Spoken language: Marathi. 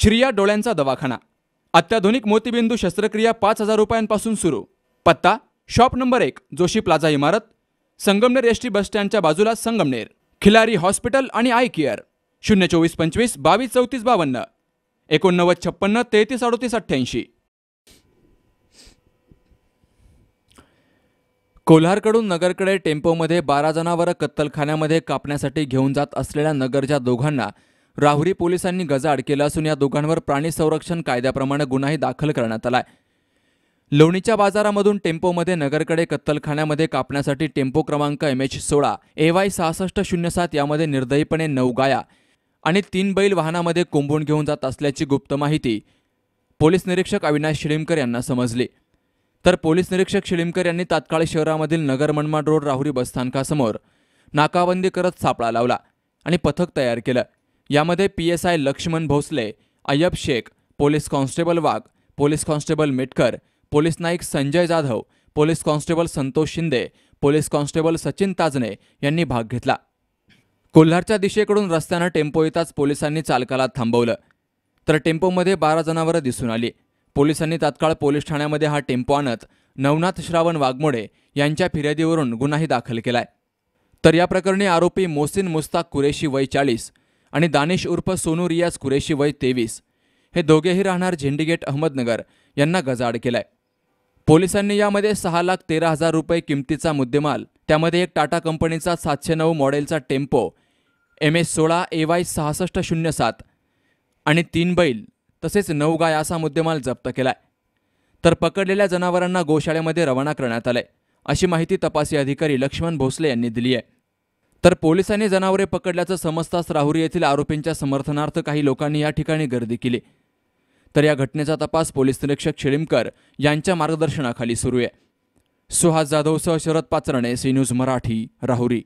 श्रिया डोळ्यांचा दवाखाना अत्याधुनिक मोतीबिंदू शस्त्रक्रिया पाच हजार रुपयांपासून सुरू पत्ता शॉप नंबर एक जोशी प्लाझा इमारत संगमनेर एस टी बसस्टँडच्या बाजूला संगमनेर खिलारी हॉस्पिटल आणि आय केअर शून्य चोवीस पंचवीस बावीस चौतीस बावन्न एकोणनव्वद छप्पन्न तेहतीस अडोतीस अठ्ठ्याऐंशी कोल्हारकडून नगरकडे टेम्पोमध्ये बारा जनावरं कत्तलखान्यामध्ये कापण्यासाठी घेऊन जात असलेल्या नगरच्या दोघांना राहुरी पोलिसांनी गजाआड केला असून या दोघांवर प्राणी संरक्षण कायद्याप्रमाणे गुन्हाही दाखल करण्यात आलाय लोणीच्या बाजारामधून टेम्पोमध्ये नगरकडे कत्तलखान्यामध्ये कापण्यासाठी टेम्पो क्रमांक एम एच सोळा ए वाय सहासष्ट शून्य सात यामध्ये निर्दयीपणे नऊ गाया आणि तीन बैल वाहनामध्ये कोंबून घेऊन जात असल्याची गुप्त माहिती पोलीस निरीक्षक अविनाश शिळीमकर यांना समजली तर पोलीस निरीक्षक शिळीमकर यांनी तात्काळ शहरामधील नगर मनमाड रोड राहुरी बसस्थानकासमोर नाकाबंदी करत सापळा लावला आणि पथक तयार केलं यामध्ये P S I Laxman Bhosale Ayyub Shaikh police constable Wagh police constable Mitkar police Naik Sanjay Jadhav police constable Santosh Shinde police constable Sachin Tajne यांनी भाग घेतला कोल्हारच्या दिशेकडून रस्त्यानं टेम्पो येताच पोलिसांनी चालकाला थांबवलं तर टेम्पोमध्ये बारा जनावरं दिसून आली पोलिसांनी तात्काळ पोलीस ठाण्यामध्ये हा टेम्पो आणत नवनाथ श्रावण वाघमोडे यांच्या फिर्यादीवरून गुन्हाही दाखल केलाय तर या प्रकरणी आरोपी मोसिन मुस्ताक कुरेशी वय चाळीस आणि दानिश उर्फ सोनू रियाज कुरेशी वय तेवीस हे दोघेही राहणार झेंडीगेट अहमदनगर यांना गजाड केलाय पोलिसांनी यामध्ये सहा लाख तेरा हजार रुपये किमतीचा मुद्देमाल त्यामध्ये एक टाटा कंपनीचा सातशे नऊ मॉडेलचा टेम्पो एम एस सोळा ए वाय सहासष्ट शून्य सात आणि तीन बैल तसेच नऊ गाय असा मुद्देमाल जप्त केलाय तर पकडलेल्या जनावरांना गोशाळेमध्ये रवाना करण्यात आलंय अशी माहिती तपासी अधिकारी लक्ष्मण भोसले यांनी दिली आहे तर पोलिसांनी जनावरे पकडल्याचं समजताच राहुरी येथील आरोपींच्या समर्थनार्थ काही लोकांनी या ठिकाणी गर्दी केली तर या घटनेचा तपास पोलीस निरीक्षक शिळिमकर यांच्या मार्गदर्शनाखाली सुरू आहे सुहास जाधवसह शरद पाचरणे सी न्यूज मराठी राहुरी